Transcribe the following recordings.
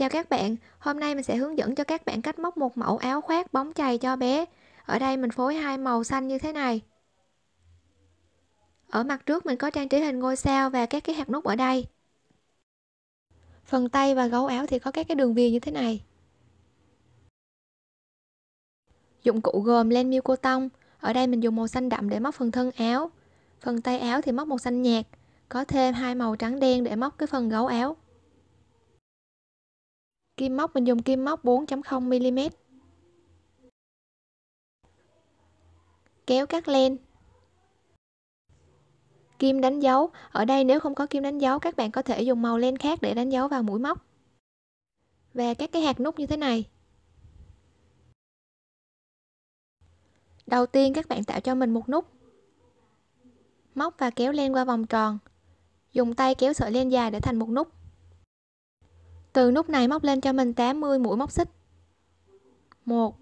Chào các bạn, hôm nay mình sẽ hướng dẫn cho các bạn cách móc một mẫu áo khoác bóng chày cho bé. Ở đây mình phối hai màu xanh như thế này. Ở mặt trước mình có trang trí hình ngôi sao và các cái hạt nút ở đây. Phần tay và gấu áo thì có các cái đường viền như thế này. Dụng cụ gồm len miêu cô tông. Ở đây mình dùng màu xanh đậm để móc phần thân áo. Phần tay áo thì móc màu xanh nhạt. Có thêm hai màu trắng đen để móc cái phần gấu áo. Kim móc mình dùng kim móc 4.0 mm. Kéo cắt len. Kim đánh dấu, ở đây nếu không có kim đánh dấu các bạn có thể dùng màu len khác để đánh dấu vào mũi móc. Và các cái hạt nút như thế này. Đầu tiên các bạn tạo cho mình một nút. Móc và kéo len qua vòng tròn. Dùng tay kéo sợi len dài để thành một nút từ nút này móc lên cho mình 80 mũi móc xích 1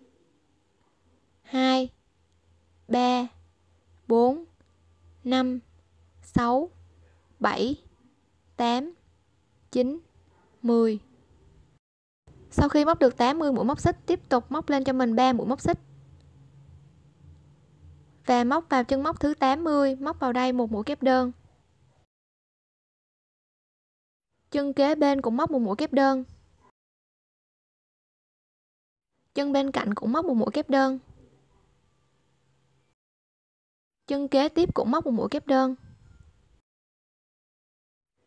2 3 4 5 6 7 8 9 10 sau khi móc được 80 mũi móc xích tiếp tục móc lên cho mình 3 mũi móc xích và móc vào chân móc thứ 80 móc vào đây một mũi kép đơn Chân kế bên cũng móc một mũi kép đơn. Chân bên cạnh cũng móc một mũi kép đơn. Chân kế tiếp cũng móc một mũi kép đơn.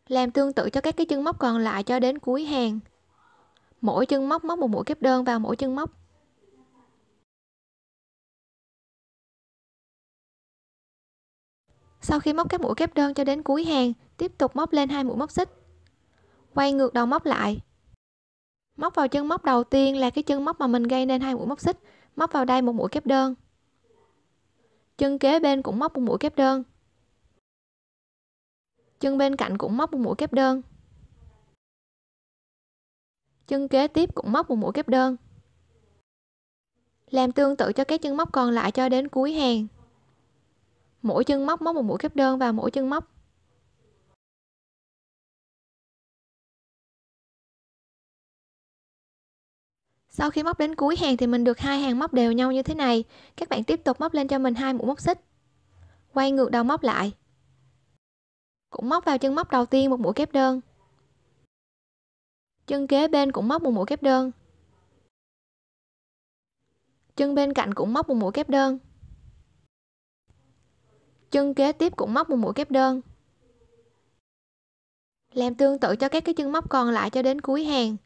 Làm tương tự cho các cái chân móc còn lại cho đến cuối hàng. Mỗi chân móc móc một mũi kép đơn vào mỗi chân móc. Sau khi móc các mũi kép đơn cho đến cuối hàng, tiếp tục móc lên hai mũi móc xích quay ngược đầu móc lại móc vào chân móc đầu tiên là cái chân móc mà mình gây nên hai mũi móc xích móc vào đây một mũi kép đơn chân kế bên cũng móc một mũi kép đơn chân bên cạnh cũng móc một mũi kép đơn chân kế tiếp cũng móc một mũi kép đơn làm tương tự cho các chân móc còn lại cho đến cuối hàng mỗi chân móc móc một mũi kép đơn vào mỗi chân móc sau khi móc đến cuối hàng thì mình được hai hàng móc đều nhau như thế này các bạn tiếp tục móc lên cho mình hai mũi móc xích quay ngược đầu móc lại cũng móc vào chân móc đầu tiên một mũi kép đơn chân kế bên cũng móc một mũi kép đơn chân bên cạnh cũng móc một mũi kép đơn chân kế tiếp cũng móc một mũi kép đơn làm tương tự cho các cái chân móc còn lại cho đến cuối hàng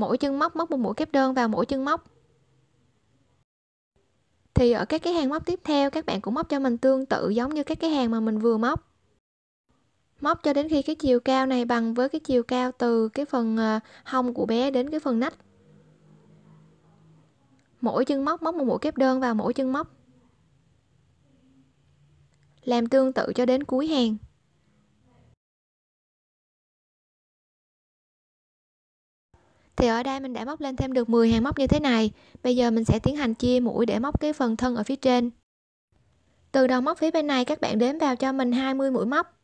mỗi chân móc móc một mũi kép đơn vào mỗi chân móc thì ở các cái hàng móc tiếp theo các bạn cũng móc cho mình tương tự giống như các cái hàng mà mình vừa móc móc cho đến khi cái chiều cao này bằng với cái chiều cao từ cái phần à, hông của bé đến cái phần nách mỗi chân móc móc một mũi kép đơn vào mỗi chân móc làm tương tự cho đến cuối hàng thì ở đây mình đã móc lên thêm được 10 hàng móc như thế này bây giờ mình sẽ tiến hành chia mũi để móc cái phần thân ở phía trên từ đầu móc phía bên này các bạn đếm vào cho mình 20 mũi móc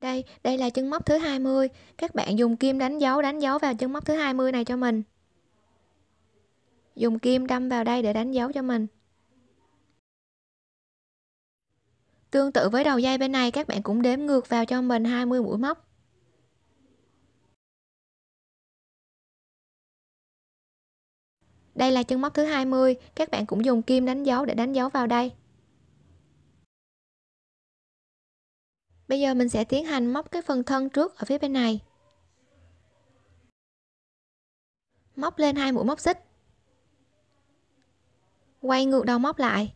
Đây, đây là chân móc thứ 20. Các bạn dùng kim đánh dấu đánh dấu vào chân móc thứ 20 này cho mình. Dùng kim đâm vào đây để đánh dấu cho mình. Tương tự với đầu dây bên này các bạn cũng đếm ngược vào cho mình 20 mũi móc. Đây là chân móc thứ 20, các bạn cũng dùng kim đánh dấu để đánh dấu vào đây. Bây giờ mình sẽ tiến hành móc cái phần thân trước ở phía bên này. Móc lên hai mũi móc xích. Quay ngược đầu móc lại.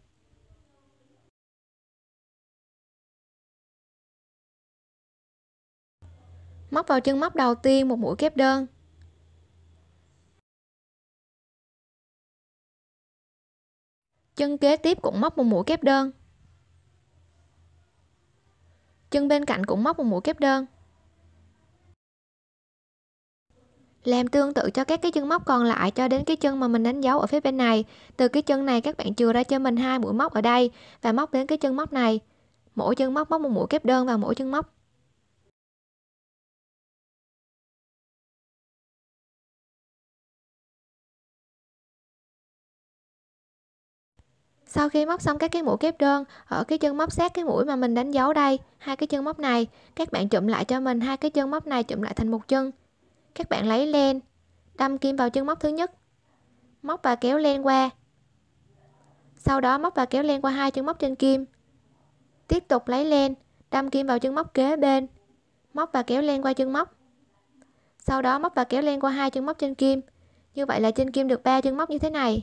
móc vào chân móc đầu tiên một mũi kép đơn chân kế tiếp cũng móc một mũi kép đơn chân bên cạnh cũng móc một mũi kép đơn làm tương tự cho các cái chân móc còn lại cho đến cái chân mà mình đánh dấu ở phía bên này từ cái chân này các bạn chừa ra cho mình hai mũi móc ở đây và móc đến cái chân móc này mỗi chân móc móc một mũi kép đơn vào mỗi chân móc sau khi móc xong các cái mũi kép đơn ở ờ, cái chân móc sát cái mũi mà mình đánh dấu đây hai cái chân móc này các bạn chụm lại cho mình hai cái chân móc này chụm lại thành một chân các bạn lấy len đâm kim vào chân móc thứ nhất móc và kéo len qua sau đó móc và kéo len qua hai chân móc trên kim tiếp tục lấy len đâm kim vào chân móc kế bên móc và kéo len qua chân móc sau đó móc và kéo len qua hai chân móc trên kim như vậy là trên kim được ba chân móc như thế này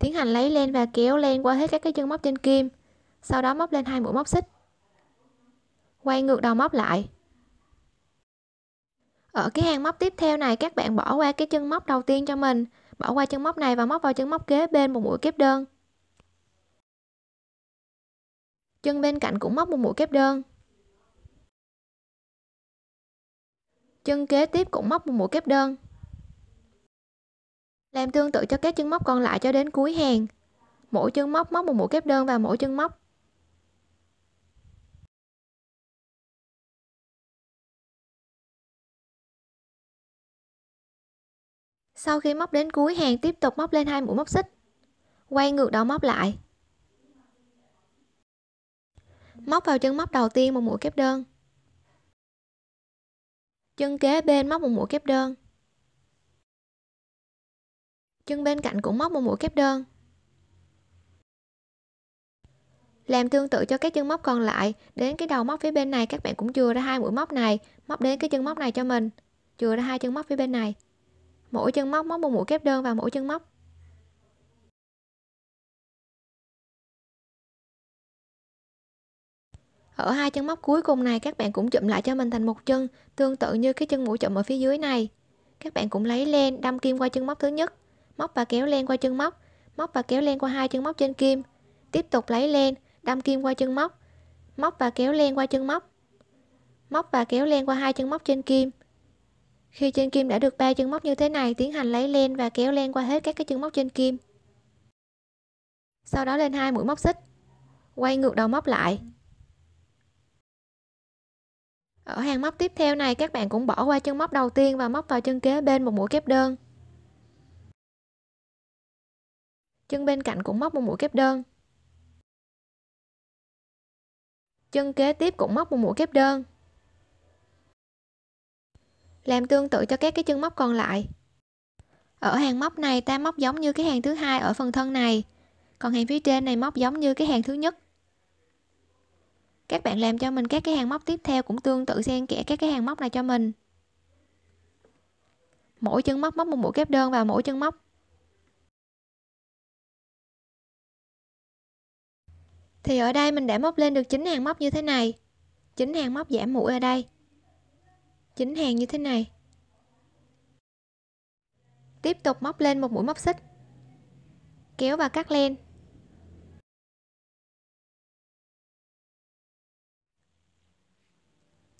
tiến hành lấy len và kéo len qua hết các cái chân móc trên kim sau đó móc lên hai mũi móc xích quay ngược đầu móc lại ở cái hàng móc tiếp theo này các bạn bỏ qua cái chân móc đầu tiên cho mình bỏ qua chân móc này và móc vào chân móc kế bên một mũi kép đơn chân bên cạnh cũng móc một mũi kép đơn chân kế tiếp cũng móc một mũi kép đơn làm tương tự cho các chân móc còn lại cho đến cuối hàng. Mỗi chân móc móc một mũi kép đơn vào mỗi chân móc. Sau khi móc đến cuối hàng tiếp tục móc lên hai mũi móc xích. Quay ngược đầu móc lại. Móc vào chân móc đầu tiên một mũi kép đơn. Chân kế bên móc một mũi kép đơn chân bên cạnh cũng móc một mũi kép đơn làm tương tự cho các chân móc còn lại đến cái đầu móc phía bên này các bạn cũng chừa ra hai mũi móc này móc đến cái chân móc này cho mình chừa ra hai chân móc phía bên này mỗi chân móc móc một mũi kép đơn vào mỗi chân móc ở hai chân móc cuối cùng này các bạn cũng chụm lại cho mình thành một chân tương tự như cái chân mũi chụm ở phía dưới này các bạn cũng lấy len đâm kim qua chân móc thứ nhất móc và kéo len qua chân móc móc và kéo len qua hai chân móc trên kim tiếp tục lấy len đâm kim qua chân móc móc và kéo len qua chân móc móc và kéo len qua hai chân móc trên kim khi trên kim đã được ba chân móc như thế này tiến hành lấy len và kéo len qua hết các cái chân móc trên kim sau đó lên hai mũi móc xích quay ngược đầu móc lại ở hàng móc tiếp theo này các bạn cũng bỏ qua chân móc đầu tiên và móc vào chân kế bên một mũi kép đơn chân bên cạnh cũng móc một mũi kép đơn chân kế tiếp cũng móc một mũi kép đơn làm tương tự cho các cái chân móc còn lại ở hàng móc này ta móc giống như cái hàng thứ hai ở phần thân này còn hàng phía trên này móc giống như cái hàng thứ nhất các bạn làm cho mình các cái hàng móc tiếp theo cũng tương tự xen kẽ các cái hàng móc này cho mình mỗi chân móc móc một mũi kép đơn vào mỗi chân móc Thì ở đây mình đã móc lên được 9 hàng móc như thế này 9 hàng móc giảm mũi ở đây 9 hàng như thế này Tiếp tục móc lên một mũi móc xích Kéo và cắt len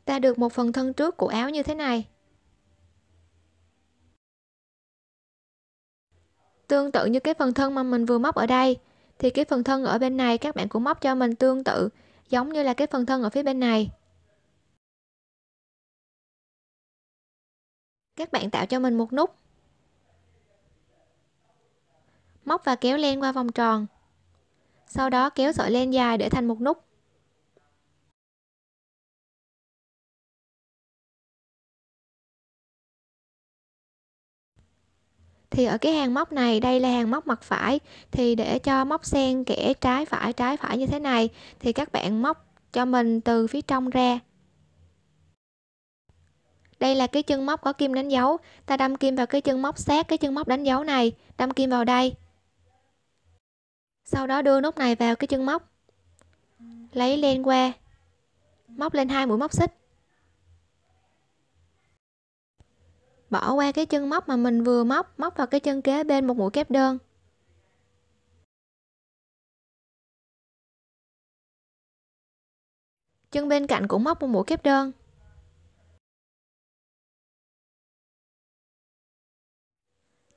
Ta được một phần thân trước của áo như thế này Tương tự như cái phần thân mà mình vừa móc ở đây thì cái phần thân ở bên này các bạn cũng móc cho mình tương tự giống như là cái phần thân ở phía bên này các bạn tạo cho mình một nút móc và kéo len qua vòng tròn sau đó kéo sợi len dài để thành một nút thì ở cái hàng móc này đây là hàng móc mặt phải thì để cho móc sen kẽ trái phải trái phải như thế này thì các bạn móc cho mình từ phía trong ra đây là cái chân móc có kim đánh dấu ta đâm kim vào cái chân móc sát cái chân móc đánh dấu này đâm kim vào đây sau đó đưa nút này vào cái chân móc lấy len qua móc lên hai mũi móc xích bỏ qua cái chân móc mà mình vừa móc móc vào cái chân kế bên một mũi kép đơn chân bên cạnh cũng móc một mũi kép đơn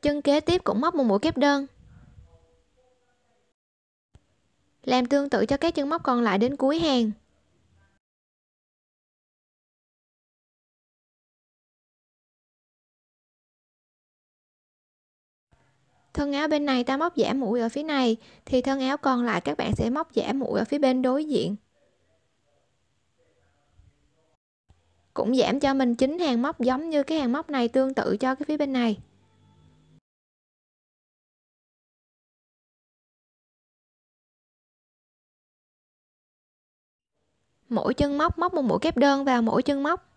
chân kế tiếp cũng móc một mũi kép đơn làm tương tự cho các chân móc còn lại đến cuối hàng thân áo bên này ta móc giả mũi ở phía này thì thân áo còn lại các bạn sẽ móc giả mũi ở phía bên đối diện cũng giảm cho mình chính hàng móc giống như cái hàng móc này tương tự cho cái phía bên này mỗi chân móc móc một mũi kép đơn vào mỗi chân móc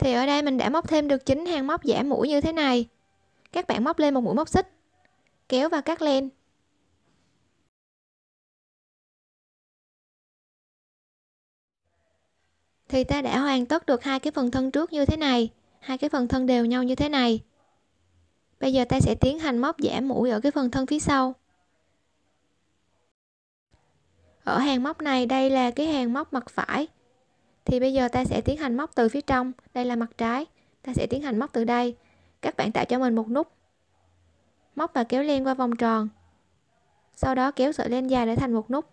thì ở đây mình đã móc thêm được chính hàng móc giả mũi như thế này các bạn móc lên một mũi móc xích kéo và cắt len thì ta đã hoàn tất được hai cái phần thân trước như thế này hai cái phần thân đều nhau như thế này bây giờ ta sẽ tiến hành móc giả mũi ở cái phần thân phía sau ở hàng móc này đây là cái hàng móc mặt phải thì bây giờ ta sẽ tiến hành móc từ phía trong đây là mặt trái ta sẽ tiến hành móc từ đây các bạn tạo cho mình một nút móc và kéo len qua vòng tròn sau đó kéo sợi len dài để thành một nút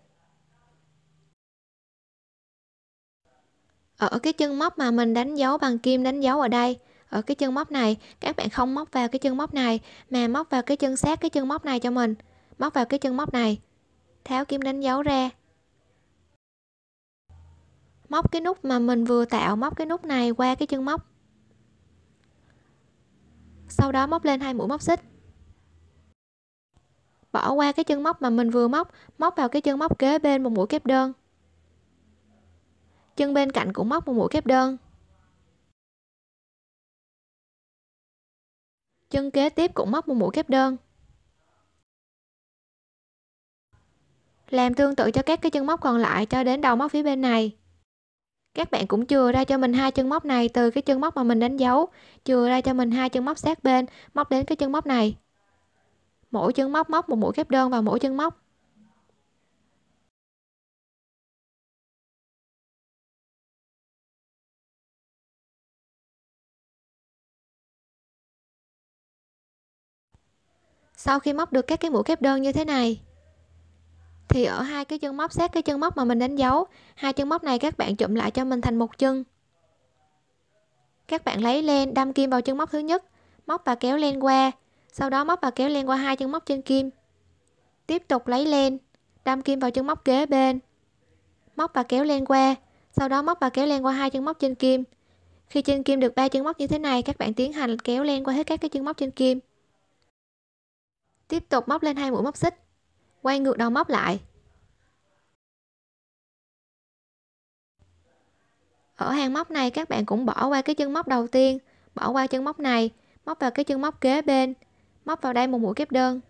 ở cái chân móc mà mình đánh dấu bằng kim đánh dấu ở đây ở cái chân móc này các bạn không móc vào cái chân móc này mà móc vào cái chân sát cái chân móc này cho mình móc vào cái chân móc này tháo kim đánh dấu ra móc cái nút mà mình vừa tạo móc cái nút này qua cái chân móc sau đó móc lên hai mũi móc xích bỏ qua cái chân móc mà mình vừa móc móc vào cái chân móc kế bên một mũi kép đơn chân bên cạnh cũng móc một mũi kép đơn chân kế tiếp cũng móc một mũi kép đơn làm tương tự cho các cái chân móc còn lại cho đến đầu móc phía bên này các bạn cũng chừa ra cho mình hai chân móc này từ cái chân móc mà mình đánh dấu chừa ra cho mình hai chân móc sát bên móc đến cái chân móc này mỗi chân móc móc một mũi kép đơn vào mỗi chân móc sau khi móc được các cái mũi kép đơn như thế này thì ở hai cái chân móc sát cái chân móc mà mình đánh dấu hai chân móc này các bạn chụm lại cho mình thành một chân các bạn lấy len đâm kim vào chân móc thứ nhất móc và kéo len qua sau đó móc và kéo len qua hai chân móc trên kim tiếp tục lấy len đâm kim vào chân móc kế bên móc và kéo len qua sau đó móc và kéo len qua hai chân móc trên kim khi trên kim được ba chân móc như thế này các bạn tiến hành kéo len qua hết các cái chân móc trên kim tiếp tục móc lên hai mũi móc xích quay ngược đầu móc lại ở hàng móc này các bạn cũng bỏ qua cái chân móc đầu tiên bỏ qua chân móc này móc vào cái chân móc kế bên móc vào đây một mũi kép đơn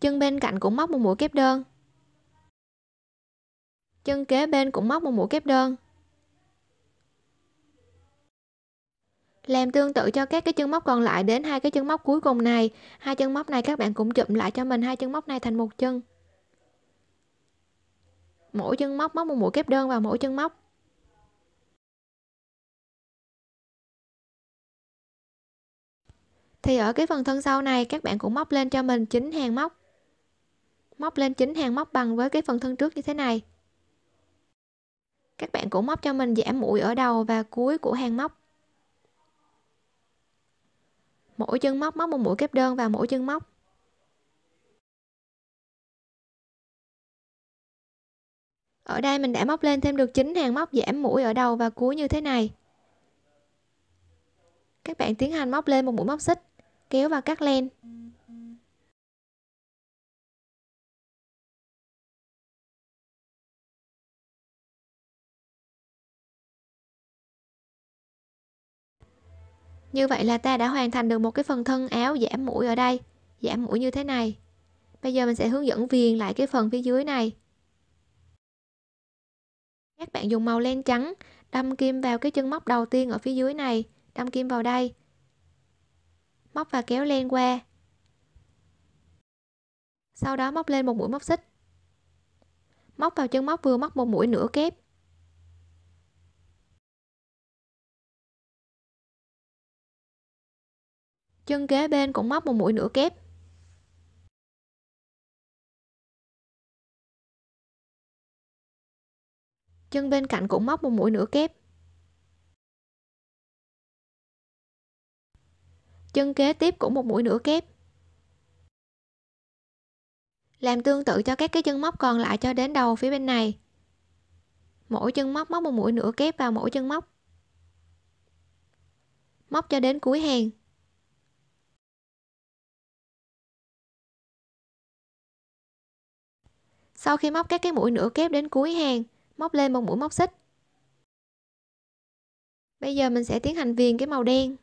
chân bên cạnh cũng móc một mũi kép đơn chân kế bên cũng móc một mũi kép đơn làm tương tự cho các cái chân móc còn lại đến hai cái chân móc cuối cùng này hai chân móc này các bạn cũng chụm lại cho mình hai chân móc này thành một chân mỗi chân móc móc một mũi kép đơn vào mỗi chân móc thì ở cái phần thân sau này các bạn cũng móc lên cho mình chín hàng móc móc lên chín hàng móc bằng với cái phần thân trước như thế này các bạn cũng móc cho mình giảm mũi ở đầu và cuối của hàng móc mỗi chân móc móc một mũi kép đơn vào mỗi chân móc ở đây mình đã móc lên thêm được chín hàng móc giảm mũi ở đầu và cuối như thế này các bạn tiến hành móc lên một mũi móc xích kéo và cắt len Như vậy là ta đã hoàn thành được một cái phần thân áo giảm mũi ở đây Giảm mũi như thế này Bây giờ mình sẽ hướng dẫn viền lại cái phần phía dưới này Các bạn dùng màu len trắng Đâm kim vào cái chân móc đầu tiên ở phía dưới này Đâm kim vào đây Móc và kéo len qua Sau đó móc lên một mũi móc xích Móc vào chân móc vừa móc một mũi nửa kép chân kế bên cũng móc một mũi nửa kép chân bên cạnh cũng móc một mũi nửa kép chân kế tiếp cũng một mũi nửa kép làm tương tự cho các cái chân móc còn lại cho đến đầu phía bên này mỗi chân móc móc một mũi nửa kép vào mỗi chân móc móc cho đến cuối hàng sau khi móc các cái mũi nửa kép đến cuối hàng móc lên một mũi móc xích bây giờ mình sẽ tiến hành viền cái màu đen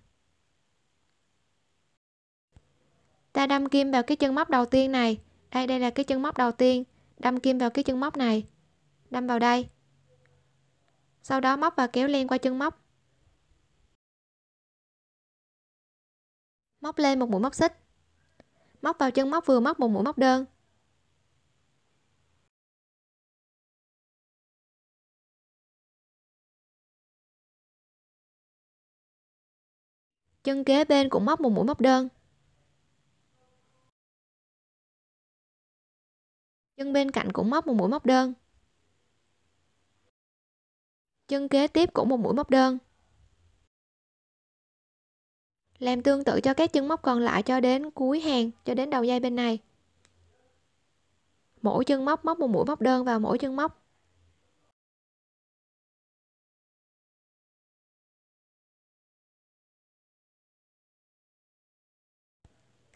ta đâm kim vào cái chân móc đầu tiên này đây đây là cái chân móc đầu tiên đâm kim vào cái chân móc này đâm vào đây sau đó móc và kéo len qua chân móc móc lên một mũi móc xích móc vào chân móc vừa móc một mũi móc đơn chân kế bên cũng móc một mũi móc đơn chân bên cạnh cũng móc một mũi móc đơn chân kế tiếp cũng một mũi móc đơn làm tương tự cho các chân móc còn lại cho đến cuối hàng cho đến đầu dây bên này mỗi chân móc móc một mũi móc đơn vào mỗi chân móc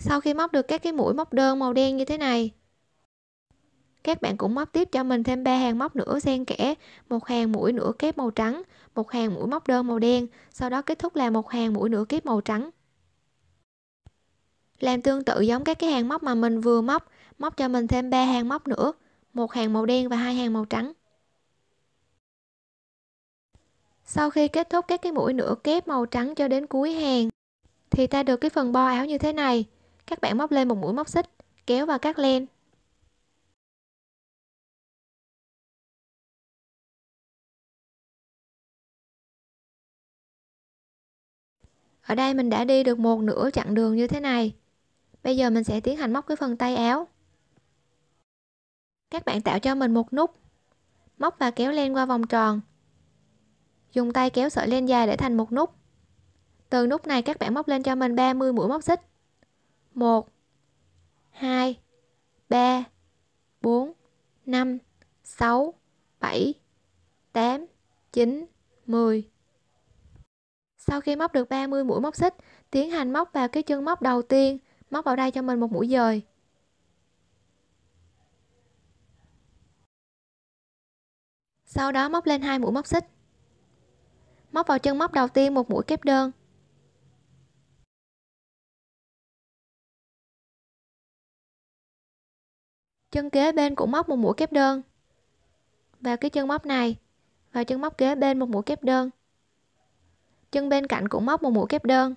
sau khi móc được các cái mũi móc đơn màu đen như thế này các bạn cũng móc tiếp cho mình thêm 3 hàng móc nữa xen kẽ một hàng mũi nửa kép màu trắng một hàng mũi móc đơn màu đen sau đó kết thúc là một hàng mũi nửa kép màu trắng làm tương tự giống các cái hàng móc mà mình vừa móc móc cho mình thêm 3 hàng móc nữa một hàng màu đen và hai hàng màu trắng sau khi kết thúc các cái mũi nửa kép màu trắng cho đến cuối hàng thì ta được cái phần bo áo như thế này các bạn móc lên một mũi móc xích kéo vào các len ở đây mình đã đi được một nửa chặng đường như thế này bây giờ mình sẽ tiến hành móc cái phần tay áo các bạn tạo cho mình một nút móc và kéo len qua vòng tròn dùng tay kéo sợi len dài để thành một nút từ nút này các bạn móc lên cho mình 30 mũi móc xích một hai ba bốn năm sáu bảy tám chín mười Sau khi móc được 30 mũi móc xích, tiến hành móc vào cái chân móc đầu tiên, móc vào đây cho mình một mũi dời. Sau đó móc lên hai mũi móc xích. Móc vào chân móc đầu tiên một mũi kép đơn. chân kế bên cũng móc một mũi kép đơn vào cái chân móc này vào chân móc kế bên một mũi kép đơn chân bên cạnh cũng móc một mũi kép đơn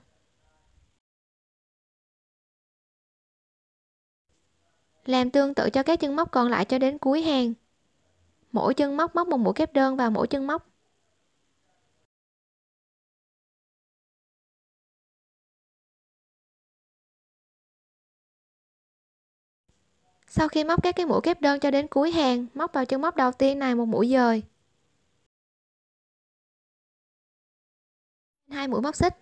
làm tương tự cho các chân móc còn lại cho đến cuối hàng mỗi chân móc móc một mũi kép đơn vào mỗi chân móc sau khi móc các cái mũi kép đơn cho đến cuối hàng móc vào chân móc đầu tiên này một mũi dời hai mũi móc xích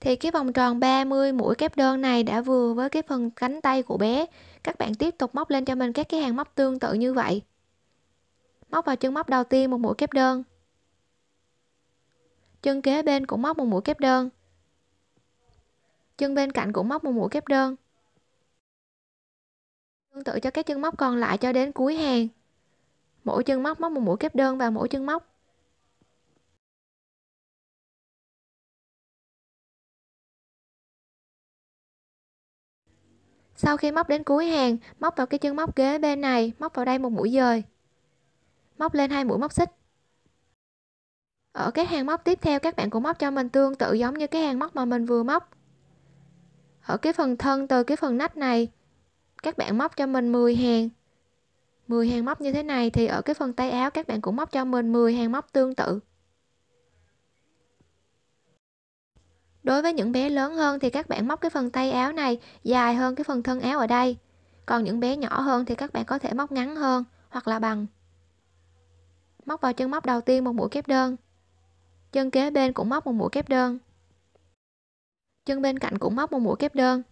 thì cái vòng tròn 30 mũi kép đơn này đã vừa với cái phần cánh tay của bé các bạn tiếp tục móc lên cho mình các cái hàng móc tương tự như vậy móc vào chân móc đầu tiên một mũi kép đơn chân kế bên cũng móc một mũi kép đơn chân bên cạnh cũng móc một mũi kép đơn Tương tự cho các chân móc còn lại cho đến cuối hàng. Mỗi chân móc móc một mũi kép đơn vào mỗi chân móc. Sau khi móc đến cuối hàng, móc vào cái chân móc kế bên này, móc vào đây một mũi dời. Móc lên hai mũi móc xích. Ở cái hàng móc tiếp theo các bạn cũng móc cho mình tương tự giống như cái hàng móc mà mình vừa móc. Ở cái phần thân từ cái phần nách này, các bạn móc cho mình 10 hàng 10 hàng móc như thế này thì ở cái phần tay áo các bạn cũng móc cho mình 10 hàng móc tương tự Đối với những bé lớn hơn thì các bạn móc cái phần tay áo này dài hơn cái phần thân áo ở đây. Còn những bé nhỏ hơn thì các bạn có thể móc ngắn hơn hoặc là bằng. Móc vào chân móc đầu tiên một mũi kép đơn. Chân kế bên cũng móc một mũi kép đơn. Chân bên cạnh cũng móc một mũi kép đơn.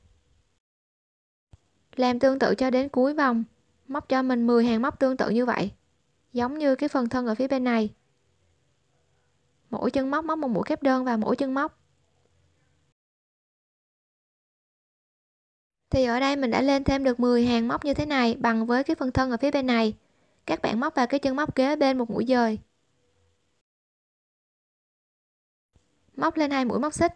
Làm tương tự cho đến cuối vòng, móc cho mình 10 hàng móc tương tự như vậy, giống như cái phần thân ở phía bên này. Mỗi chân móc móc một mũi kép đơn và mỗi chân móc. Thì ở đây mình đã lên thêm được 10 hàng móc như thế này bằng với cái phần thân ở phía bên này. Các bạn móc vào cái chân móc kế bên một mũi dời. Móc lên hai mũi móc xích.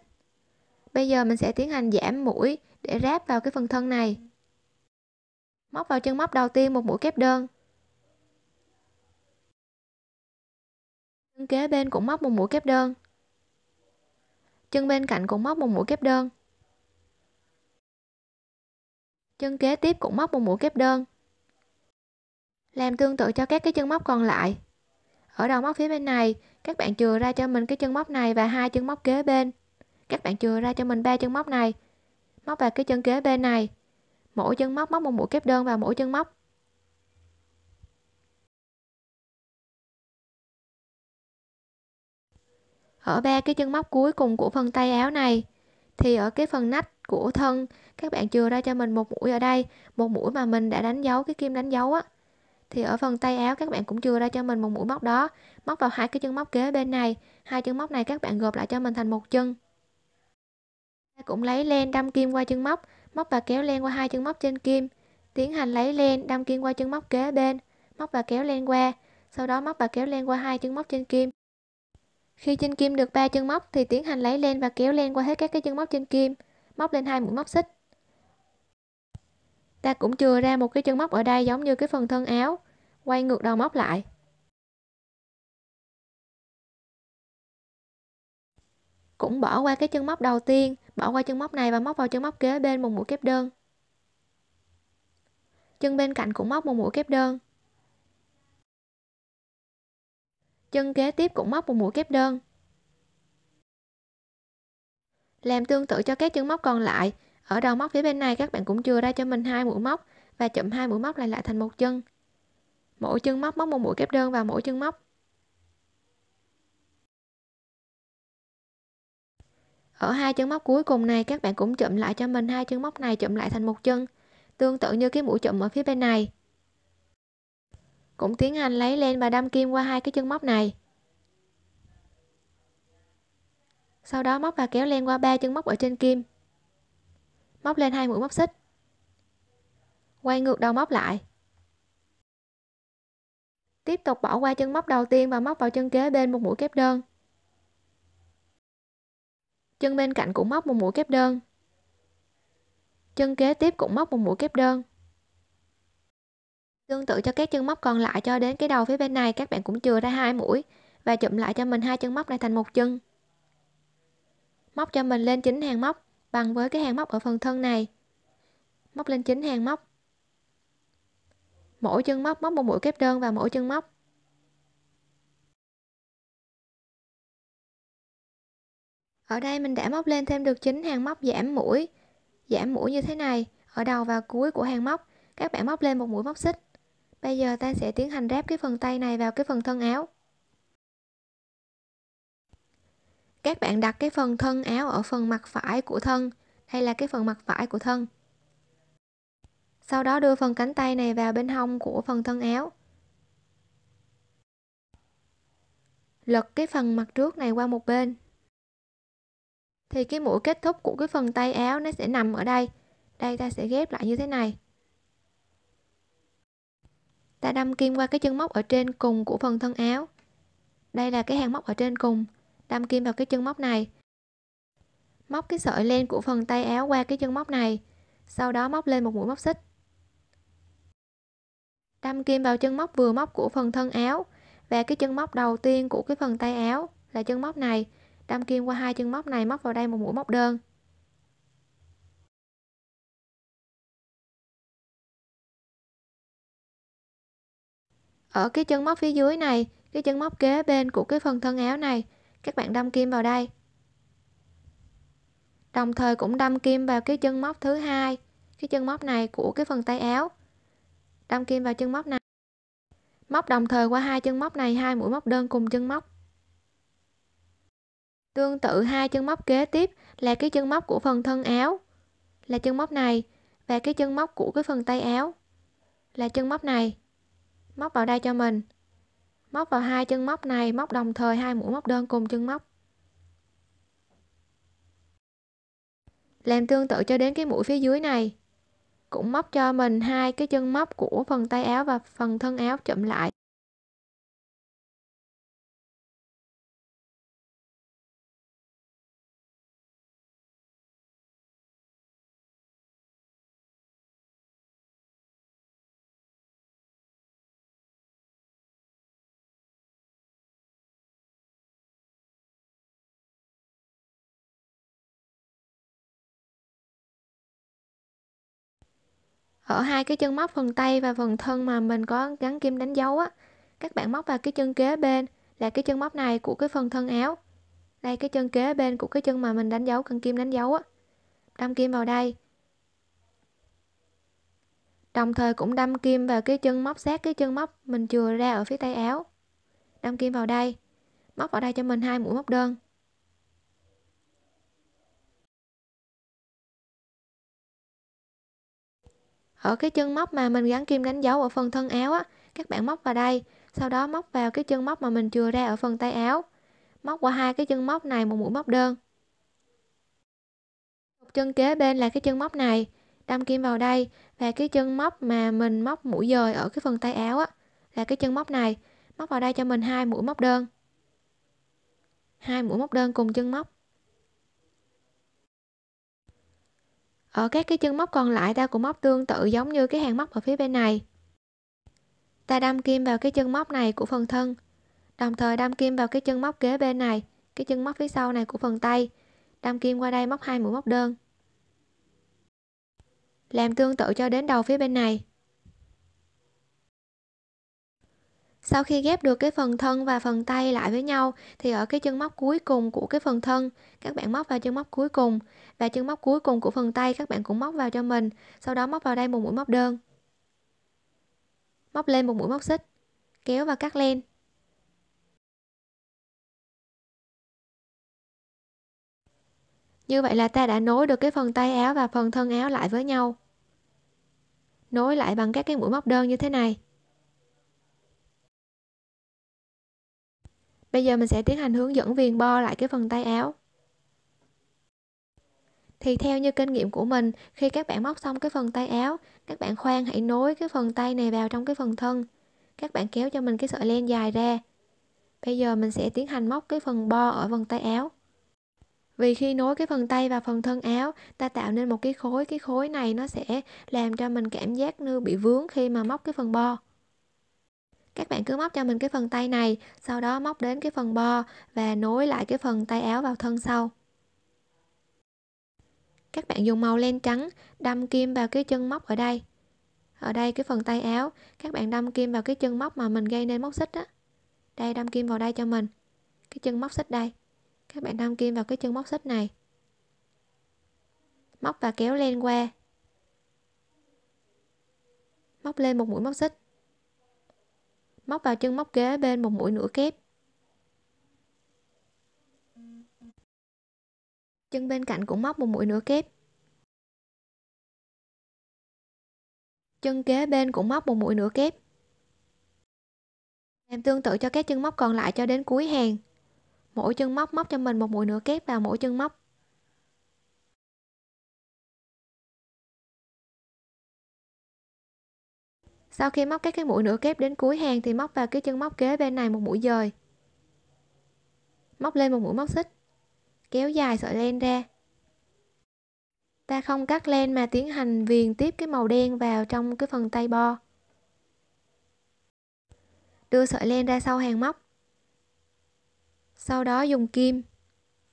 Bây giờ mình sẽ tiến hành giảm mũi để ráp vào cái phần thân này móc vào chân móc đầu tiên một mũi kép đơn chân kế bên cũng móc một mũi kép đơn chân bên cạnh cũng móc một mũi kép đơn chân kế tiếp cũng móc một mũi kép đơn làm tương tự cho các cái chân móc còn lại ở đầu móc phía bên này các bạn chừa ra cho mình cái chân móc này và hai chân móc kế bên các bạn chừa ra cho mình ba chân móc này móc vào cái chân kế bên này mỗi chân móc móc một mũi kép đơn vào mỗi chân móc ở ba cái chân móc cuối cùng của phần tay áo này thì ở cái phần nách của thân các bạn chừa ra cho mình một mũi ở đây một mũi mà mình đã đánh dấu cái kim đánh dấu á thì ở phần tay áo các bạn cũng chừa ra cho mình một mũi móc đó móc vào hai cái chân móc kế bên này hai chân móc này các bạn gộp lại cho mình thành một chân cũng lấy len đâm kim qua chân móc móc và kéo len qua hai chân móc trên kim tiến hành lấy len đâm kim qua chân móc kế bên móc và kéo len qua sau đó móc và kéo len qua hai chân móc trên kim khi trên kim được ba chân móc thì tiến hành lấy len và kéo len qua hết các cái chân móc trên kim móc lên hai mũi móc xích ta cũng chừa ra một cái chân móc ở đây giống như cái phần thân áo quay ngược đầu móc lại cũng bỏ qua cái chân móc đầu tiên bỏ qua chân móc này và móc vào chân móc kế bên một mũi kép đơn chân bên cạnh cũng móc một mũi kép đơn chân kế tiếp cũng móc một mũi kép đơn làm tương tự cho các chân móc còn lại ở đầu móc phía bên này các bạn cũng chừa ra cho mình hai mũi móc và chụm hai mũi móc lại lại thành một chân mỗi chân móc móc một mũi kép đơn vào mỗi chân móc ở hai chân móc cuối cùng này các bạn cũng chụm lại cho mình hai chân móc này chụm lại thành một chân tương tự như cái mũi chụm ở phía bên này cũng tiến hành lấy len và đâm kim qua hai cái chân móc này sau đó móc và kéo len qua ba chân móc ở trên kim móc lên hai mũi móc xích quay ngược đầu móc lại tiếp tục bỏ qua chân móc đầu tiên và móc vào chân kế bên một mũi kép đơn chân bên cạnh cũng móc một mũi kép đơn chân kế tiếp cũng móc một mũi kép đơn tương tự cho các chân móc còn lại cho đến cái đầu phía bên này các bạn cũng chừa ra hai mũi và chụm lại cho mình hai chân móc này thành một chân móc cho mình lên chính hàng móc bằng với cái hàng móc ở phần thân này móc lên chính hàng móc mỗi chân móc móc một mũi kép đơn và mỗi chân móc Ở đây mình đã móc lên thêm được chính hàng móc giảm mũi. Giảm mũi như thế này, ở đầu và cuối của hàng móc, các bạn móc lên một mũi móc xích. Bây giờ ta sẽ tiến hành ráp cái phần tay này vào cái phần thân áo. Các bạn đặt cái phần thân áo ở phần mặt phải của thân. hay là cái phần mặt phải của thân. Sau đó đưa phần cánh tay này vào bên hông của phần thân áo. Lật cái phần mặt trước này qua một bên thì cái mũi kết thúc của cái phần tay áo nó sẽ nằm ở đây đây ta sẽ ghép lại như thế này ta đâm kim qua cái chân móc ở trên cùng của phần thân áo đây là cái hàng móc ở trên cùng đâm kim vào cái chân móc này móc cái sợi len của phần tay áo qua cái chân móc này sau đó móc lên một mũi móc xích đâm kim vào chân móc vừa móc của phần thân áo và cái chân móc đầu tiên của cái phần tay áo là chân móc này đâm kim qua hai chân móc này móc vào đây một mũi móc đơn ở cái chân móc phía dưới này cái chân móc kế bên của cái phần thân áo này các bạn đâm kim vào đây đồng thời cũng đâm kim vào cái chân móc thứ hai cái chân móc này của cái phần tay áo đâm kim vào chân móc này móc đồng thời qua hai chân móc này hai mũi móc đơn cùng chân móc Tương tự hai chân móc kế tiếp là cái chân móc của phần thân áo là chân móc này và cái chân móc của cái phần tay áo là chân móc này. Móc vào đây cho mình. Móc vào hai chân móc này, móc đồng thời hai mũi móc đơn cùng chân móc. Làm tương tự cho đến cái mũi phía dưới này. Cũng móc cho mình hai cái chân móc của phần tay áo và phần thân áo chậm lại. ở hai cái chân móc phần tay và phần thân mà mình có gắn kim đánh dấu á các bạn móc vào cái chân kế bên là cái chân móc này của cái phần thân áo đây cái chân kế bên của cái chân mà mình đánh dấu cần kim đánh dấu á đâm kim vào đây đồng thời cũng đâm kim vào cái chân móc sát cái chân móc mình chừa ra ở phía tay áo đâm kim vào đây móc vào đây cho mình hai mũi móc đơn ở cái chân móc mà mình gắn kim đánh dấu ở phần thân áo á các bạn móc vào đây sau đó móc vào cái chân móc mà mình chừa ra ở phần tay áo móc qua hai cái chân móc này một mũi móc đơn một chân kế bên là cái chân móc này đâm kim vào đây và cái chân móc mà mình móc mũi dời ở cái phần tay áo á là cái chân móc này móc vào đây cho mình hai mũi móc đơn hai mũi móc đơn cùng chân móc ở ờ, các cái chân móc còn lại ta cũng móc tương tự giống như cái hàng móc ở phía bên này ta đâm kim vào cái chân móc này của phần thân đồng thời đâm kim vào cái chân móc kế bên này cái chân móc phía sau này của phần tay đâm kim qua đây móc hai mũi móc đơn làm tương tự cho đến đầu phía bên này sau khi ghép được cái phần thân và phần tay lại với nhau thì ở cái chân móc cuối cùng của cái phần thân các bạn móc vào chân móc cuối cùng và chân móc cuối cùng của phần tay các bạn cũng móc vào cho mình sau đó móc vào đây một mũi móc đơn móc lên một mũi móc xích kéo và cắt len như vậy là ta đã nối được cái phần tay áo và phần thân áo lại với nhau nối lại bằng các cái mũi móc đơn như thế này Bây giờ mình sẽ tiến hành hướng dẫn viền bo lại cái phần tay áo. Thì theo như kinh nghiệm của mình, khi các bạn móc xong cái phần tay áo, các bạn khoan hãy nối cái phần tay này vào trong cái phần thân. Các bạn kéo cho mình cái sợi len dài ra. Bây giờ mình sẽ tiến hành móc cái phần bo ở phần tay áo. Vì khi nối cái phần tay vào phần thân áo, ta tạo nên một cái khối, cái khối này nó sẽ làm cho mình cảm giác như bị vướng khi mà móc cái phần bo các bạn cứ móc cho mình cái phần tay này sau đó móc đến cái phần bo và nối lại cái phần tay áo vào thân sau các bạn dùng màu len trắng đâm kim vào cái chân móc ở đây ở đây cái phần tay áo các bạn đâm kim vào cái chân móc mà mình gây nên móc xích á đây đâm kim vào đây cho mình cái chân móc xích đây các bạn đâm kim vào cái chân móc xích này móc và kéo len qua móc lên một mũi móc xích móc vào chân móc kế bên một mũi nửa kép chân bên cạnh cũng móc một mũi nửa kép chân kế bên cũng móc một mũi nửa kép làm tương tự cho các chân móc còn lại cho đến cuối hàng mỗi chân móc móc cho mình một mũi nửa kép vào mỗi chân móc Sau khi móc các cái mũi nửa kép đến cuối hàng thì móc vào cái chân móc kế bên này một mũi dời. Móc lên một mũi móc xích. Kéo dài sợi len ra. Ta không cắt len mà tiến hành viền tiếp cái màu đen vào trong cái phần tay bo. Đưa sợi len ra sau hàng móc. Sau đó dùng kim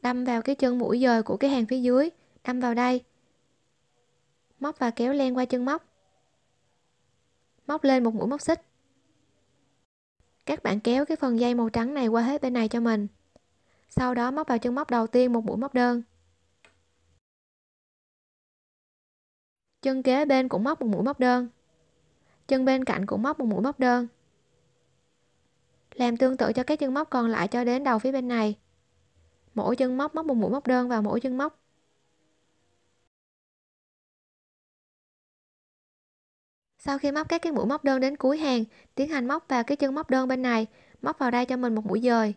đâm vào cái chân mũi dời của cái hàng phía dưới, đâm vào đây. Móc và kéo len qua chân móc móc lên một mũi móc xích các bạn kéo cái phần dây màu trắng này qua hết bên này cho mình sau đó móc vào chân móc đầu tiên một mũi móc đơn chân kế bên cũng móc một mũi móc đơn chân bên cạnh cũng móc một mũi móc đơn làm tương tự cho các chân móc còn lại cho đến đầu phía bên này mỗi chân móc móc một mũi móc đơn vào mỗi chân móc Sau khi móc các cái mũi móc đơn đến cuối hàng, tiến hành móc vào cái chân móc đơn bên này, móc vào đây cho mình một mũi dời.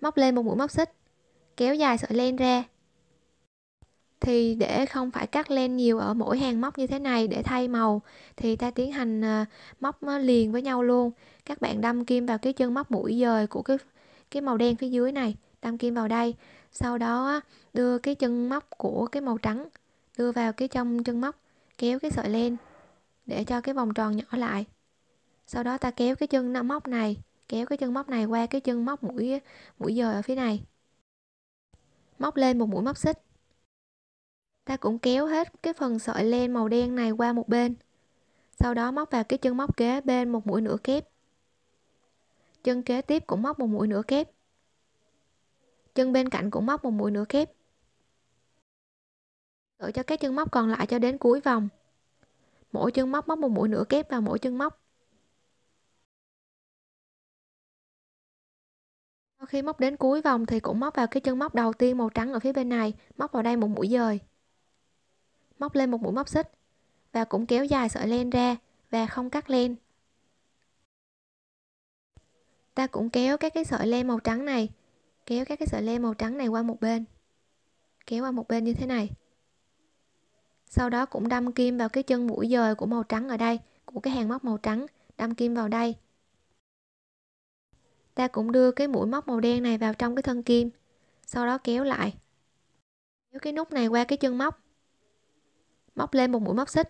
Móc lên một mũi móc xích, kéo dài sợi len ra. Thì để không phải cắt len nhiều ở mỗi hàng móc như thế này để thay màu thì ta tiến hành à, móc liền với nhau luôn. Các bạn đâm kim vào cái chân móc mũi dời của cái cái màu đen phía dưới này, đâm kim vào đây. Sau đó đưa cái chân móc của cái màu trắng đưa vào cái trong chân móc kéo cái sợi lên để cho cái vòng tròn nhỏ lại sau đó ta kéo cái chân nó móc này kéo cái chân móc này qua cái chân móc mũi mũi dời ở phía này móc lên một mũi móc xích ta cũng kéo hết cái phần sợi len màu đen này qua một bên sau đó móc vào cái chân móc kế bên một mũi nửa kép chân kế tiếp cũng móc một mũi nửa kép chân bên cạnh cũng móc một mũi nửa kép Tự cho các chân móc còn lại cho đến cuối vòng. Mỗi chân móc móc một mũi nửa kép vào mỗi chân móc. Sau khi móc đến cuối vòng thì cũng móc vào cái chân móc đầu tiên màu trắng ở phía bên này, móc vào đây một mũi dời. Móc lên một mũi móc xích và cũng kéo dài sợi len ra và không cắt len. Ta cũng kéo các cái sợi len màu trắng này, kéo các cái sợi len màu trắng này qua một bên. Kéo qua một bên như thế này sau đó cũng đâm kim vào cái chân mũi dời của màu trắng ở đây của cái hàng móc màu trắng đâm kim vào đây ta cũng đưa cái mũi móc màu đen này vào trong cái thân kim sau đó kéo lại kéo cái nút này qua cái chân móc móc lên một mũi móc xích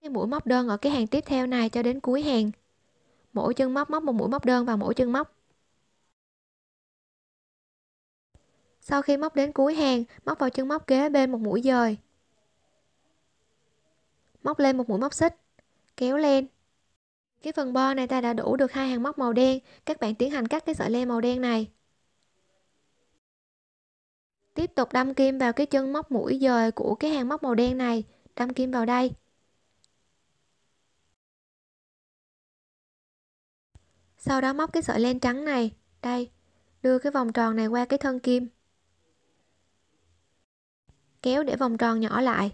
cái mũi móc đơn ở cái hàng tiếp theo này cho đến cuối hàng mỗi chân móc móc một mũi móc đơn vào mỗi chân móc Sau khi móc đến cuối hàng, móc vào chân móc kế bên một mũi dời. Móc lên một mũi móc xích, kéo lên. Cái phần bo này ta đã đủ được hai hàng móc màu đen, các bạn tiến hành cắt cái sợi len màu đen này. Tiếp tục đâm kim vào cái chân móc mũi dời của cái hàng móc màu đen này, đâm kim vào đây. Sau đó móc cái sợi len trắng này, đây, đưa cái vòng tròn này qua cái thân kim kéo để vòng tròn nhỏ lại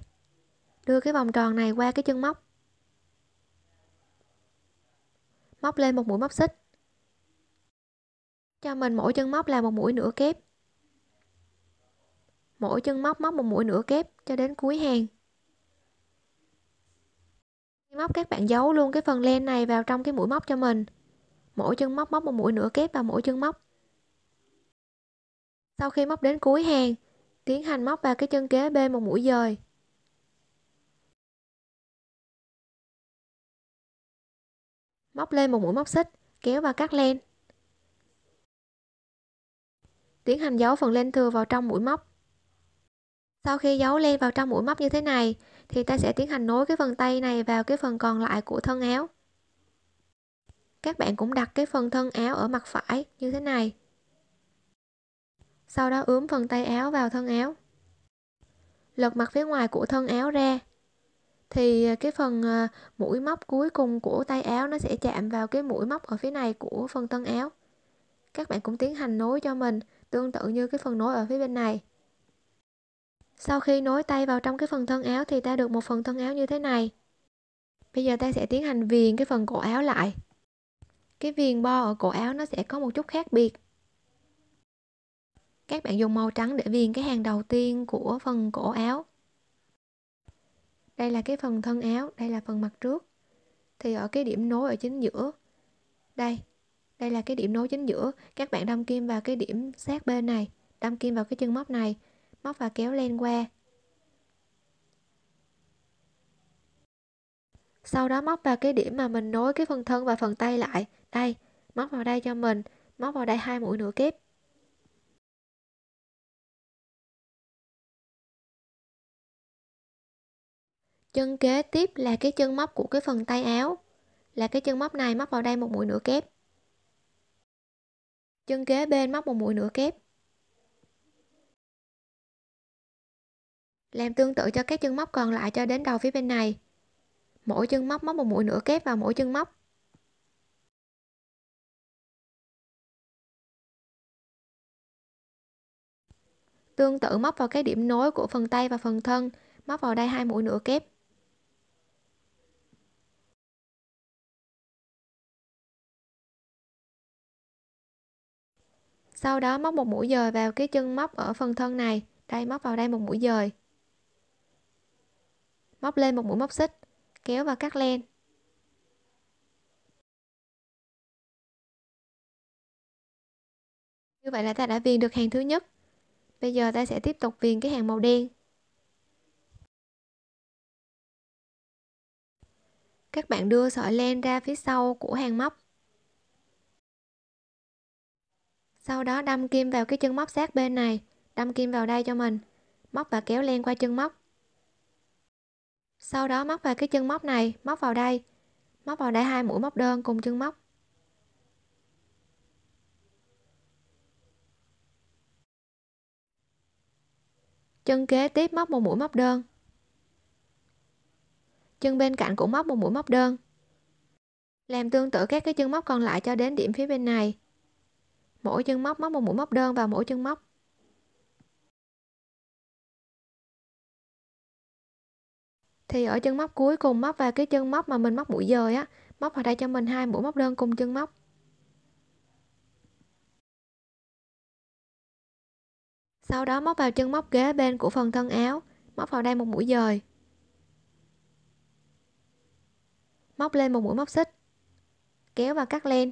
đưa cái vòng tròn này qua cái chân móc móc lên một mũi móc xích cho mình mỗi chân móc là một mũi nửa kép mỗi chân móc móc một mũi nửa kép cho đến cuối hàng móc các bạn giấu luôn cái phần len này vào trong cái mũi móc cho mình mỗi chân móc móc một mũi nửa kép vào mỗi chân móc sau khi móc đến cuối hàng Tiến hành móc vào cái chân kế bên một mũi dời. Móc lên một mũi móc xích, kéo và cắt len. Tiến hành giấu phần len thừa vào trong mũi móc. Sau khi giấu len vào trong mũi móc như thế này thì ta sẽ tiến hành nối cái phần tay này vào cái phần còn lại của thân áo. Các bạn cũng đặt cái phần thân áo ở mặt phải như thế này sau đó ướm phần tay áo vào thân áo. Lật mặt phía ngoài của thân áo ra, thì à, cái phần à, mũi móc cuối cùng của tay áo nó sẽ chạm vào cái mũi móc ở phía này của phần thân áo. Các bạn cũng tiến hành nối cho mình, tương tự như cái phần nối ở phía bên này. Sau khi nối tay vào trong cái phần thân áo thì ta được một phần thân áo như thế này. Bây giờ ta sẽ tiến hành viền cái phần cổ áo lại. Cái viền bo ở cổ áo nó sẽ có một chút khác biệt. Các bạn dùng màu trắng để viền cái hàng đầu tiên của phần cổ áo. Đây là cái phần thân áo, đây là phần mặt trước. Thì ở cái điểm nối ở chính giữa, đây, đây là cái điểm nối chính giữa. Các bạn đâm kim vào cái điểm sát bên này, đâm kim vào cái chân móc này, móc và kéo len qua. Sau đó móc vào cái điểm mà mình nối cái phần thân và phần tay lại. Đây, móc vào đây cho mình, móc vào đây hai mũi nửa kép chân kế tiếp là cái chân móc của cái phần tay áo là cái chân móc này móc vào đây một mũi nửa kép chân kế bên móc một mũi nửa kép làm tương tự cho các chân móc còn lại cho đến đầu phía bên này mỗi chân móc móc một mũi nửa kép vào mỗi chân móc tương tự móc vào cái điểm nối của phần tay và phần thân móc vào đây hai mũi nửa kép sau đó móc một mũi dời vào cái chân móc ở phần thân này đây móc vào đây một mũi dời móc lên một mũi móc xích kéo và cắt len như vậy là ta đã viền được hàng thứ nhất bây giờ ta sẽ tiếp tục viền cái hàng màu đen các bạn đưa sợi len ra phía sau của hàng móc sau đó đâm kim vào cái chân móc sát bên này đâm kim vào đây cho mình móc và kéo len qua chân móc sau đó móc vào cái chân móc này móc vào đây móc vào đây hai mũi móc đơn cùng chân móc chân kế tiếp móc một mũi móc đơn chân bên cạnh cũng móc một mũi móc đơn làm tương tự các cái chân móc còn lại cho đến điểm phía bên này mỗi chân móc móc một mũi móc đơn vào mỗi chân móc thì ở chân móc cuối cùng móc vào cái chân móc mà mình móc mũi dời á móc vào đây cho mình hai mũi móc đơn cùng chân móc sau đó móc vào chân móc kế bên của phần thân áo móc vào đây một mũi dời móc lên một mũi móc xích kéo và cắt len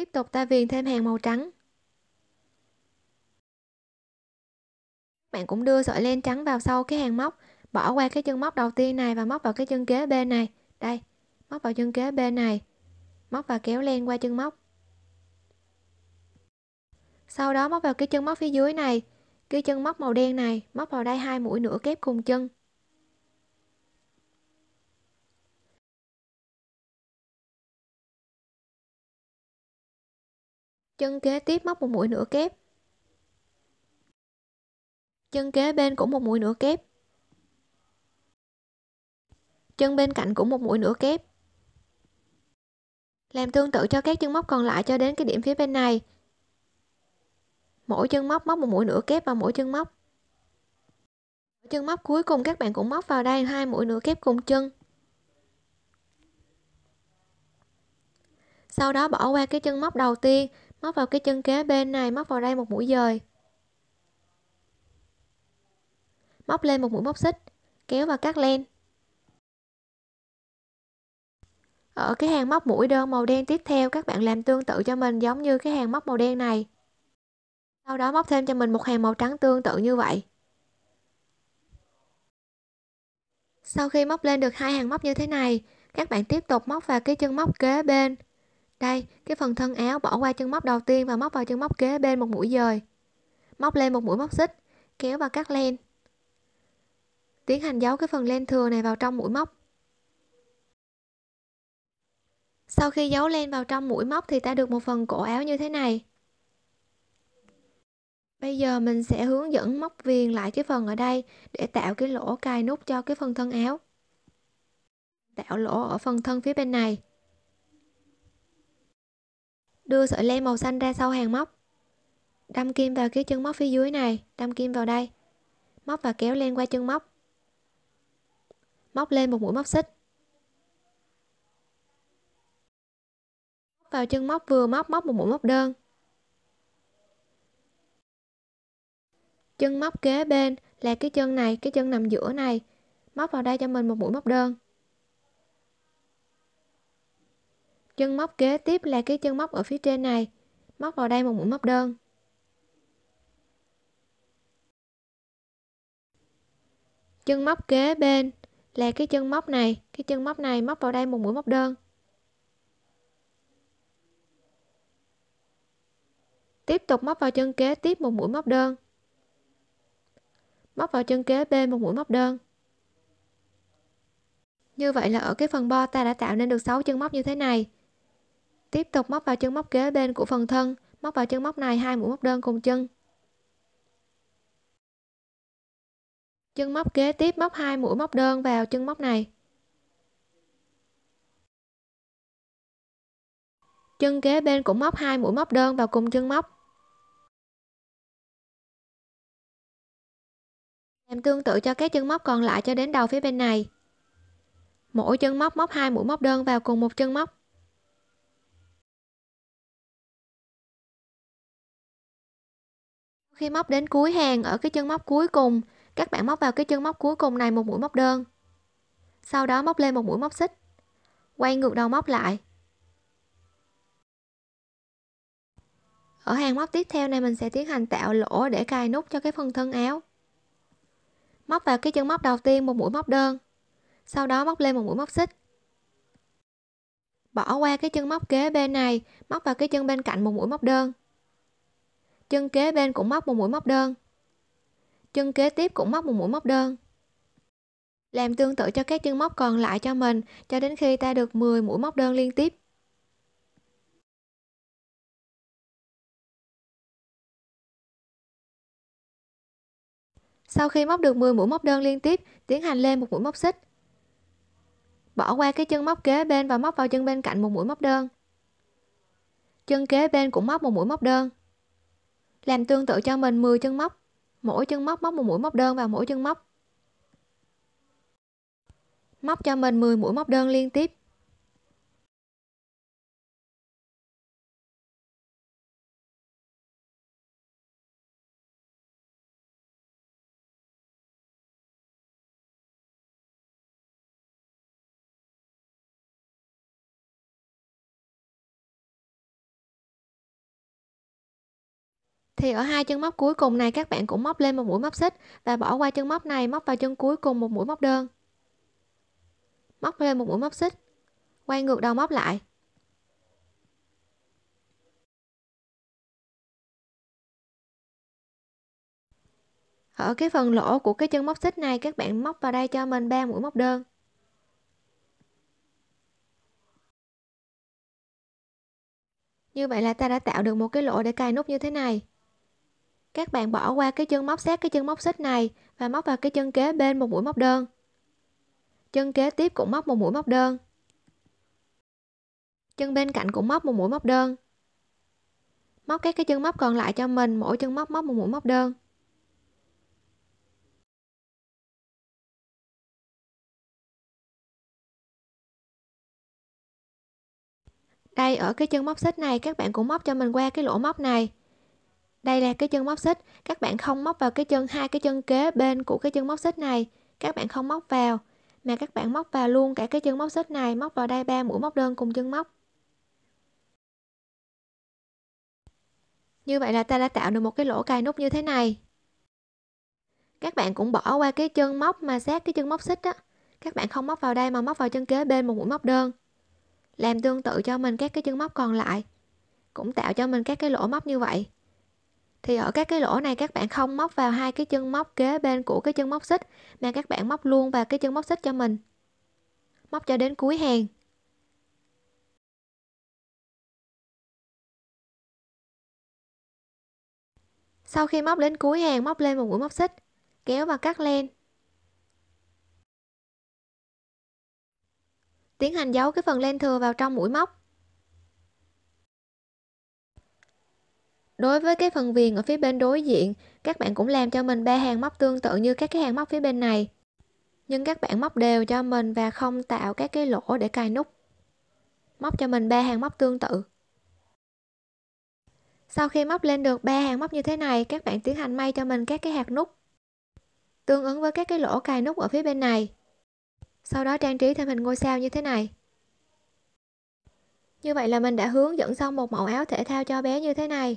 Tiếp tục ta viền thêm hàng màu trắng. Bạn cũng đưa sợi len trắng vào sau cái hàng móc, bỏ qua cái chân móc đầu tiên này và móc vào cái chân kế bên này. Đây, móc vào chân kế bên này. Móc và kéo len qua chân móc. Sau đó móc vào cái chân móc phía dưới này, cái chân móc màu đen này, móc vào đây hai mũi nửa kép cùng chân. chân kế tiếp móc một mũi nửa kép chân kế bên cũng một mũi nửa kép chân bên cạnh cũng một mũi nửa kép làm tương tự cho các chân móc còn lại cho đến cái điểm phía bên này mỗi chân móc móc một mũi nửa kép vào mỗi chân móc chân móc cuối cùng các bạn cũng móc vào đây hai mũi nửa kép cùng chân sau đó bỏ qua cái chân móc đầu tiên móc vào cái chân kế bên này móc vào đây một mũi dời móc lên một mũi móc xích kéo vào cắt len ở cái hàng móc mũi đơn màu đen tiếp theo các bạn làm tương tự cho mình giống như cái hàng móc màu đen này sau đó móc thêm cho mình một hàng màu trắng tương tự như vậy sau khi móc lên được hai hàng móc như thế này các bạn tiếp tục móc vào cái chân móc kế bên đây, cái phần thân áo bỏ qua chân móc đầu tiên và móc vào chân móc kế bên một mũi dời. Móc lên một mũi móc xích, kéo và cắt len. Tiến hành giấu cái phần len thừa này vào trong mũi móc. Sau khi giấu len vào trong mũi móc thì ta được một phần cổ áo như thế này. Bây giờ mình sẽ hướng dẫn móc viền lại cái phần ở đây để tạo cái lỗ cài nút cho cái phần thân áo. Tạo lỗ ở phần thân phía bên này đưa sợi len màu xanh ra sau hàng móc đâm kim vào cái chân móc phía dưới này đâm kim vào đây móc và kéo len qua chân móc móc lên một mũi móc xích vào chân móc vừa móc móc một mũi móc đơn chân móc kế bên là cái chân này cái chân nằm giữa này móc vào đây cho mình một mũi móc đơn chân móc kế tiếp là cái chân móc ở phía trên này móc vào đây một mũi móc đơn chân móc kế bên là cái chân móc này cái chân móc này móc vào đây một mũi móc đơn tiếp tục móc vào chân kế tiếp một mũi móc đơn móc vào chân kế bên một mũi móc đơn như vậy là ở cái phần bo ta đã tạo nên được 6 chân móc như thế này Tiếp tục móc vào chân móc kế bên của phần thân, móc vào chân móc này hai mũi móc đơn cùng chân. Chân móc kế tiếp móc hai mũi móc đơn vào chân móc này. Chân kế bên cũng móc hai mũi móc đơn vào cùng chân móc. Làm tương tự cho các chân móc còn lại cho đến đầu phía bên này. Mỗi chân móc móc hai mũi móc đơn vào cùng một chân móc. khi móc đến cuối hàng ở cái chân móc cuối cùng các bạn móc vào cái chân móc cuối cùng này một mũi móc đơn sau đó móc lên một mũi móc xích quay ngược đầu móc lại ở hàng móc tiếp theo này mình sẽ tiến hành tạo lỗ để cài nút cho cái phần thân áo móc vào cái chân móc đầu tiên một mũi móc đơn sau đó móc lên một mũi móc xích bỏ qua cái chân móc kế bên này móc vào cái chân bên cạnh một mũi móc đơn chân kế bên cũng móc một mũi móc đơn chân kế tiếp cũng móc một mũi móc đơn làm tương tự cho các chân móc còn lại cho mình cho đến khi ta được 10 mũi móc đơn liên tiếp sau khi móc được 10 mũi móc đơn liên tiếp tiến hành lên một mũi móc xích bỏ qua cái chân móc kế bên và móc vào chân bên cạnh một mũi móc đơn chân kế bên cũng móc một mũi móc đơn làm tương tự cho mình 10 chân móc mỗi chân móc móc một mũi móc đơn vào mỗi chân móc móc cho mình 10 mũi móc đơn liên tiếp thì ở hai chân móc cuối cùng này các bạn cũng móc lên một mũi móc xích và bỏ qua chân móc này móc vào chân cuối cùng một mũi móc đơn móc lên một mũi móc xích quay ngược đầu móc lại ở cái phần lỗ của cái chân móc xích này các bạn móc vào đây cho mình ba mũi móc đơn như vậy là ta đã tạo được một cái lỗ để cài nút như thế này các bạn bỏ qua cái chân móc sát cái chân móc xích này và móc vào cái chân kế bên một mũi móc đơn. Chân kế tiếp cũng móc một mũi móc đơn. Chân bên cạnh cũng móc một mũi móc đơn. Móc các cái chân móc còn lại cho mình, mỗi chân móc móc một mũi móc đơn. Đây ở cái chân móc xích này các bạn cũng móc cho mình qua cái lỗ móc này đây là cái chân móc xích các bạn không móc vào cái chân hai cái chân kế bên của cái chân móc xích này các bạn không móc vào mà các bạn móc vào luôn cả cái chân móc xích này móc vào đây ba mũi móc đơn cùng chân móc như vậy là ta đã tạo được một cái lỗ cài nút như thế này các bạn cũng bỏ qua cái chân móc mà sát cái chân móc xích á các bạn không móc vào đây mà móc vào chân kế bên một mũi móc đơn làm tương tự cho mình các cái chân móc còn lại cũng tạo cho mình các cái lỗ móc như vậy thì ở các cái lỗ này các bạn không móc vào hai cái chân móc kế bên của cái chân móc xích mà các bạn móc luôn vào cái chân móc xích cho mình móc cho đến cuối hàng sau khi móc đến cuối hàng móc lên một mũi móc xích kéo và cắt len tiến hành giấu cái phần len thừa vào trong mũi móc Đối với cái phần viền ở phía bên đối diện, các bạn cũng làm cho mình ba hàng móc tương tự như các cái hàng móc phía bên này. Nhưng các bạn móc đều cho mình và không tạo các cái lỗ để cài nút. Móc cho mình ba hàng móc tương tự. Sau khi móc lên được ba hàng móc như thế này, các bạn tiến hành may cho mình các cái hạt nút. Tương ứng với các cái lỗ cài nút ở phía bên này. Sau đó trang trí thêm hình ngôi sao như thế này. Như vậy là mình đã hướng dẫn xong một mẫu áo thể thao cho bé như thế này.